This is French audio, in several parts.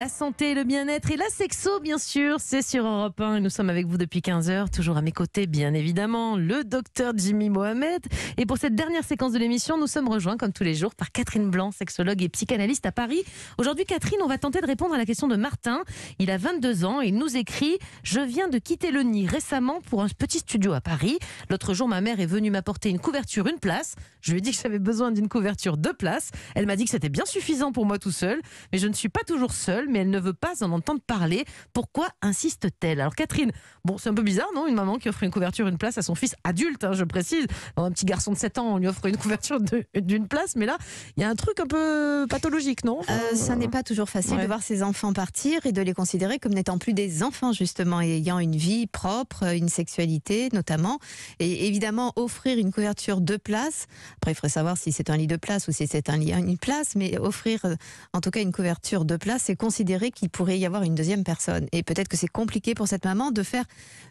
La santé, le bien-être et la sexo, bien sûr, c'est sur Europe 1 nous sommes avec vous depuis 15 heures. toujours à mes côtés, bien évidemment, le docteur Jimmy Mohamed. Et pour cette dernière séquence de l'émission, nous sommes rejoints, comme tous les jours, par Catherine Blanc, sexologue et psychanalyste à Paris. Aujourd'hui, Catherine, on va tenter de répondre à la question de Martin. Il a 22 ans et il nous écrit « Je viens de quitter le nid récemment pour un petit studio à Paris. L'autre jour, ma mère est venue m'apporter une couverture, une place. Je lui ai dit que j'avais besoin d'une couverture, deux places. Elle m'a dit que c'était bien suffisant pour moi tout seul, mais je ne suis pas toujours seule mais elle ne veut pas en entendre parler. Pourquoi insiste-t-elle Alors Catherine, bon, c'est un peu bizarre, non Une maman qui offre une couverture, une place à son fils adulte, hein, je précise. un petit garçon de 7 ans, on lui offre une couverture d'une place, mais là, il y a un truc un peu pathologique, non euh, Ça n'est pas toujours facile de voir ses enfants partir et de les considérer comme n'étant plus des enfants, justement, ayant une vie propre, euh, une sexualité notamment. Et évidemment, offrir une couverture de place, après, il faudrait savoir si c'est un lit de place ou si c'est un lit une place, mais offrir euh, en tout cas une couverture de place, c'est considéré considérer qu'il pourrait y avoir une deuxième personne. Et peut-être que c'est compliqué pour cette maman de faire,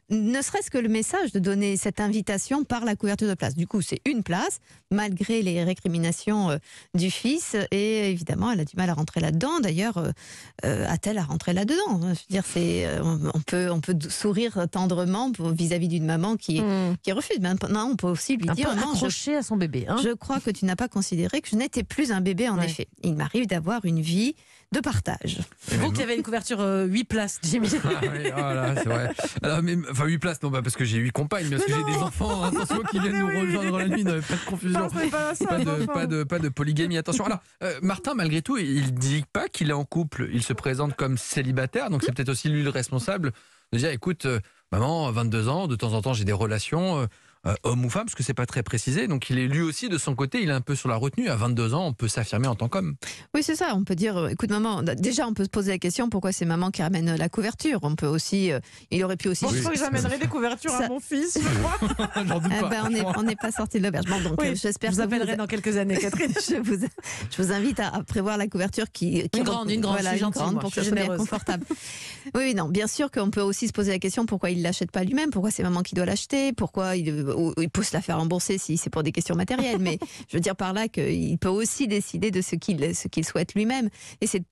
ne serait-ce que le message, de donner cette invitation par la couverture de place. Du coup, c'est une place, malgré les récriminations euh, du fils. Et évidemment, elle a du mal à rentrer là-dedans. D'ailleurs, euh, euh, a-t-elle à rentrer là-dedans Je veux dire, c'est, on, peut, on peut sourire tendrement vis-à-vis d'une maman qui, hmm. qui refuse. Maintenant, on peut aussi lui dire, je, à son bébé. Hein. je crois que tu n'as pas considéré que je n'étais plus un bébé. En effet, il m'arrive d'avoir une vie de partage. Donc Vous qui une couverture 8 euh, places, Jimmy. Ah oui, oh c'est vrai. enfin, 8 places, non, bah, parce que j'ai 8 compagnes, mais parce que j'ai des enfants, hein, attention, qui viennent nous rejoindre la nuit, faites pas de confusion. Pas, de, pas, polygamie, attention. Alors, euh, Martin, malgré tout, il ne dit pas qu'il est en couple, il se présente comme célibataire, donc c'est peut-être aussi lui le responsable de dire écoute, euh, maman, 22 ans, de temps en temps j'ai des relations, euh, homme ou femme, parce que c'est pas très précisé. Donc il est lui aussi de son côté, il est un peu sur la retenue. À 22 ans, on peut s'affirmer en tant qu'homme. Oui, c'est ça. On peut dire, euh, écoute maman, déjà on peut se poser la question pourquoi c'est maman qui ramène euh, la couverture. On peut aussi, il aurait pu aussi. Bon, je crois que j'amènerai des couvertures à mon fils. Je doute eh pas, ben, on n'est pas sorti de l'auberge. donc j'espère. Je vous appellerai dans quelques années, Catherine. je, vous, invite à, prévoir la couverture qui, qui une grande, une grande, une grande pour que ce soit confortable. oui, non, bien sûr qu'on peut aussi se poser la question pourquoi il l'achète pas lui-même, pourquoi c'est maman qui doit l'acheter, pourquoi il ou il peut se la faire rembourser si c'est pour des questions matérielles, mais je veux dire par là qu'il peut aussi décider de ce qu'il souhaite lui-même. Et c'est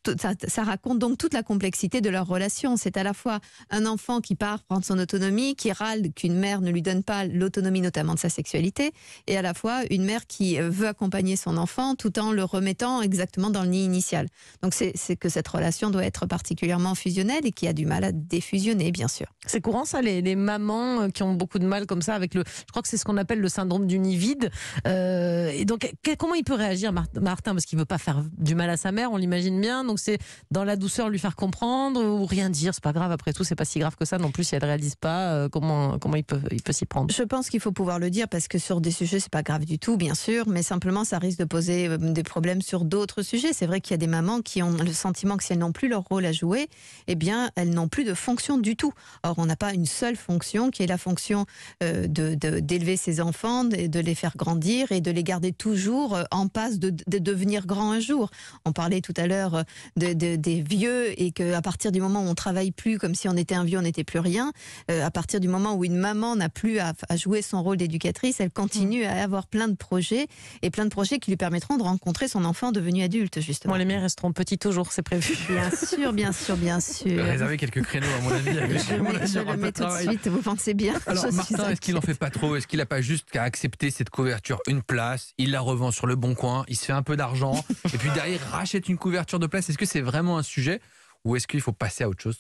ça, raconte donc toute la complexité de leur relation. C'est à la fois un enfant qui part prendre son autonomie, qui râle qu'une mère ne lui donne pas l'autonomie notamment de sa sexualité, et à la fois une mère qui veut accompagner son enfant tout en le remettant exactement dans le nid initial. Donc c'est que cette relation doit être particulièrement fusionnelle et qui a du mal à défusionner, bien sûr. C'est courant ça, les, mamans qui ont beaucoup de mal comme ça avec le, je crois que c'est ce qu'on appelle le syndrome du nid vide. Euh, et donc, comment il peut réagir, Martin Parce qu'il veut pas faire du mal à sa mère, on l'imagine bien. Donc, c'est dans la douceur lui faire comprendre ou rien dire. C'est pas grave. Après tout, c'est pas si grave que ça non plus si elle réalise pas euh, comment comment il peut il peut s'y prendre. Je pense qu'il faut pouvoir le dire parce que sur des sujets, c'est pas grave du tout, bien sûr, mais simplement, ça risque de poser euh, des problèmes sur d'autres sujets. C'est vrai qu'il y a des mamans qui ont le sentiment que si elles n'ont plus leur rôle à jouer, eh bien, elles n'ont plus de fonction du tout. Or, on n'a pas une seule fonction qui est la fonction de d'élever ses enfants, de, les faire grandir et de les garder toujours euh, en passe de, devenir grand un jour. On parlait tout à l'heure euh, de, des vieux et qu'à partir du moment où on travaille plus, comme si on était un vieux, on n'était plus rien, euh, à partir du moment où une maman n'a plus à, jouer son rôle d'éducatrice, elle continue mmh. à avoir plein de projets et plein de projets qui lui permettront de rencontrer son enfant devenu adulte, justement. les miens resteront petits toujours, c'est prévu. Bien sûr, bien sûr, bien sûr. Réserver quelques créneaux, à mon avis. je, je le mets tout de suite, vous pensez bien. Alors, Martin, est-ce qu'il en fait pas trop est-ce qu'il n'a pas juste qu'à accepter cette couverture Une place, il la revend sur le bon coin, il se fait un peu d'argent, et puis derrière, il rachète une couverture de place. Est-ce que c'est vraiment un sujet ou est-ce qu'il faut passer à autre chose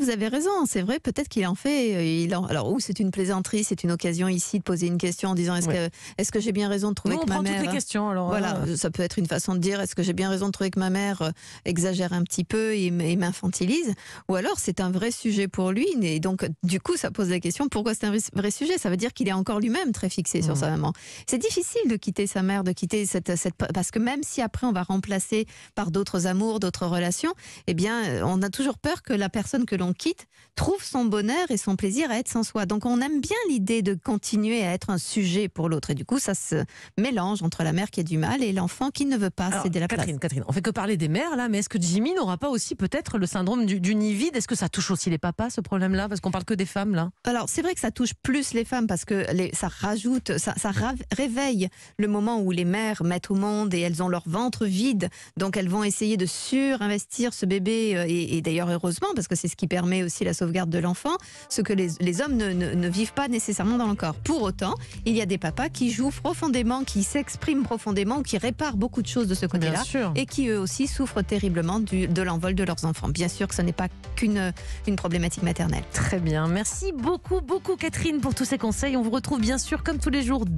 Vous avez raison, c'est vrai, peut-être qu'il en fait. Euh, il Alors, ou c'est une plaisanterie, c'est une occasion ici de poser une question en disant est-ce que, est que j'ai bien raison de trouver que ma mère. Toutes les questions, alors, voilà, euh, ça peut être une façon de dire est-ce que j'ai bien raison de trouver que ma mère euh, exagère un petit peu et m'infantilise Ou alors c'est un vrai sujet pour lui, et donc du coup, ça pose la question pourquoi c'est un vrai sujet Ça veut dire qu'il est encore lui-même très fixé sur mmh. sa maman. C'est difficile de quitter sa mère, de quitter cette, cette. Parce que même si après on va remplacer par d'autres amours, d'autres relations, eh bien euh, on a toujours peur que la personne que l'on quitte trouve son bonheur et son plaisir à être sans soi. Donc on aime bien l'idée de continuer à être un sujet pour l'autre. Et du coup, ça se mélange entre la mère qui a du mal et l'enfant qui ne veut pas céder la Catherine, place. Catherine, on fait que parler des mères là, mais est-ce que Jimmy n'aura pas aussi peut-être le syndrome du, nid vide Est-ce que ça touche aussi les papas ce problème-là Parce qu'on parle que des femmes là. Alors c'est vrai que ça touche plus les femmes parce que ça rajoute, ça, ça réveille le moment où les mères mettent au monde et elles ont leur ventre vide. Donc elles vont essayer de surinvestir ce bébé euh, et, d'ailleurs heureusement, parce que c'est ce qui permet aussi la sauvegarde de l'enfant, ce que les, hommes ne, vivent pas nécessairement dans le corps. Pour autant, il y a des papas qui jouent profondément, qui s'expriment profondément, qui réparent beaucoup de choses de ce côté-là, et qui eux aussi souffrent terriblement du, de l'envol de leurs enfants. Bien sûr que ce n'est pas qu'une une problématique maternelle. Très bien, merci beaucoup, beaucoup Catherine pour tous ces conseils. On vous retrouve bien sûr comme tous les jours. De